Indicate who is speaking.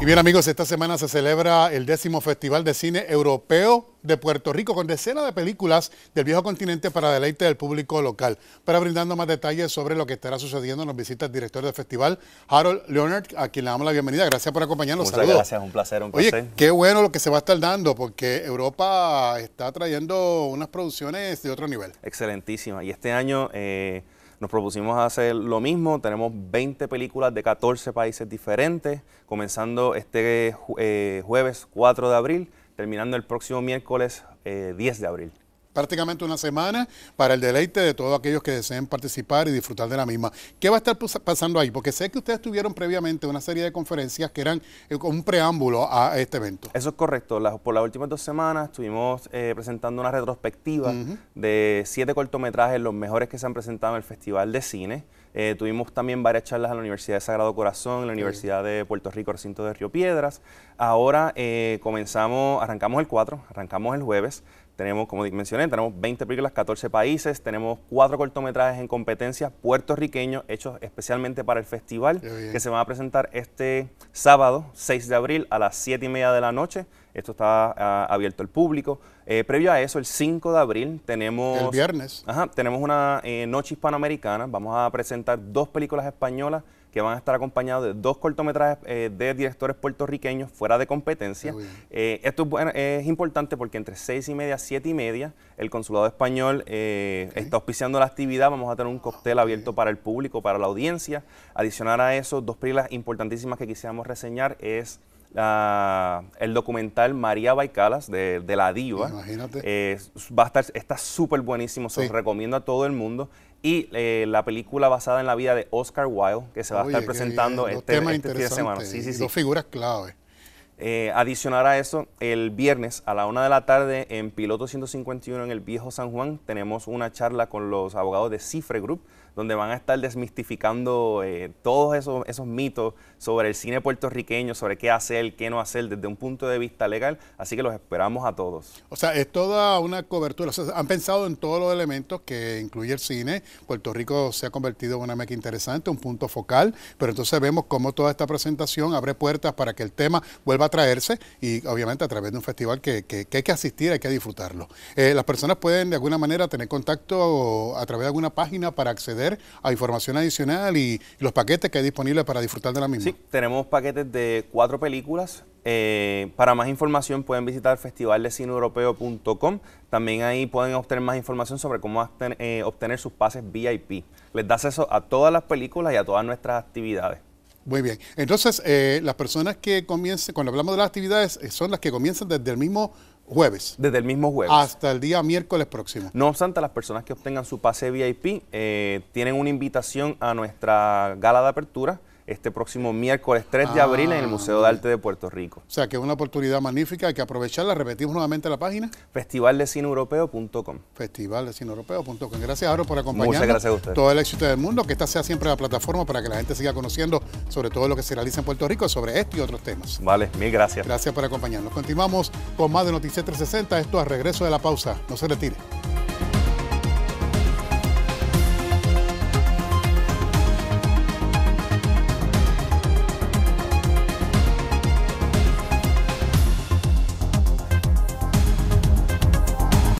Speaker 1: Y bien amigos, esta semana se celebra el décimo Festival de Cine Europeo de Puerto Rico con decenas de películas del viejo continente para deleite del público local. Para brindando más detalles sobre lo que estará sucediendo, nos visita el director del festival, Harold Leonard, a quien le damos la bienvenida. Gracias por acompañarnos. Muchas gracias, un placer, un placer. Oye, qué bueno lo que se va a estar dando, porque Europa está trayendo unas producciones de otro nivel.
Speaker 2: Excelentísima. Y este año... Eh, nos propusimos hacer lo mismo, tenemos 20 películas de 14 países diferentes, comenzando este eh, jueves 4 de abril,
Speaker 1: terminando el próximo miércoles 10 eh, de abril prácticamente una semana para el deleite de todos aquellos que deseen participar y disfrutar de la misma. ¿Qué va a estar pasando ahí? Porque sé que ustedes tuvieron previamente una serie de conferencias que eran eh, un preámbulo a este evento. Eso es correcto. por
Speaker 2: las últimas dos semanas estuvimos eh, presentando una retrospectiva de siete cortometrajes, los mejores que se han presentado en el Festival de Cine. Eh, tuvimos también varias charlas en la Universidad de Sagrado Corazón, en la Universidad de Puerto Rico, recinto de Río Piedras. Ahora eh, comenzamos, arrancamos el 4, arrancamos el jueves. Tenemos, como mencioné, tenemos 20 películas, 14 países, tenemos cuatro cortometrajes en competencia puertorriqueños hechos especialmente para el festival, que se van a presentar este sábado, 6 de abril, a las 7 y media de la noche esto está ah, abierto al público. Eh, previo a eso, el 5 de abril tenemos... El viernes. Ajá, tenemos una eh, noche hispanoamericana. Vamos a presentar dos películas españolas que van a estar acompañadas de dos cortometrajes eh, de directores puertorriqueños fuera de competencia. esto es, importante porque entre seis y media, siete y media, el Consulado Español está auspiciando la actividad. Vamos a tener un cóctel abierto para el público, para la audiencia. Adicionar a eso, dos películas importantísimas que quisiéramos reseñar es la, el documental María Baicalas de, La Diva. Imagínate. Eh, va a estar, está súper buenísimo, se lo recomiendo a todo el mundo. Y eh, la película basada en la vida de Oscar Wilde, que se va a estar presentando este, este fin de semana. Dos figuras clave. Eh, adicionar a eso, el viernes a la una de la tarde en Piloto 151 en el Viejo San Juan tenemos una charla con los abogados de Cifre Group, donde van a estar desmistificando eh, todos esos, esos mitos sobre el cine puertorriqueño, sobre qué hacer, qué no hacer desde un punto de vista legal. Así que los esperamos a todos.
Speaker 1: O sea, es toda una cobertura. han pensado en todos los elementos que incluye el cine. Puerto Rico se ha convertido en una meca interesante, un punto focal, pero entonces vemos cómo toda esta presentación abre puertas para que el tema vuelva traerse y obviamente a través de un festival que, hay que asistir, hay que disfrutarlo. Eh, las personas pueden de alguna manera tener contacto a través de alguna página para acceder a información adicional y, los paquetes que hay disponibles para disfrutar de la misma. Sí,
Speaker 2: tenemos paquetes de cuatro películas. Eh, para más información pueden visitar festivaldecineuropeo.com. También ahí pueden obtener más información sobre cómo obtener eh, sus pases VIP. Les da acceso a todas las películas y a todas nuestras actividades.
Speaker 1: Muy bien. Entonces, eh, las personas que comiencen, cuando hablamos de las actividades, eh, son las que comienzan desde el mismo jueves. Desde el mismo jueves. Hasta el día miércoles próximo. No obstante, las personas que obtengan su
Speaker 2: pase VIP eh, tienen una invitación a nuestra gala de apertura este próximo miércoles 3 de abril en el Museo de ah, Arte de Puerto Rico.
Speaker 1: O sea que es una oportunidad magnífica, hay que aprovecharla. Repetimos nuevamente la página. Festivaldecineuropeo.com Festivaldecineuropeo.com Gracias, Aro, por acompañarnos. Muchas gracias a usted. Todo el éxito del mundo, que esta sea siempre la plataforma para que la gente siga conociendo sobre todo lo que se realiza en Puerto Rico, sobre esto y otros temas. Vale, mil gracias. Gracias por acompañarnos. Continuamos con más de Noticias 360. Esto a regreso de la pausa. No se retire.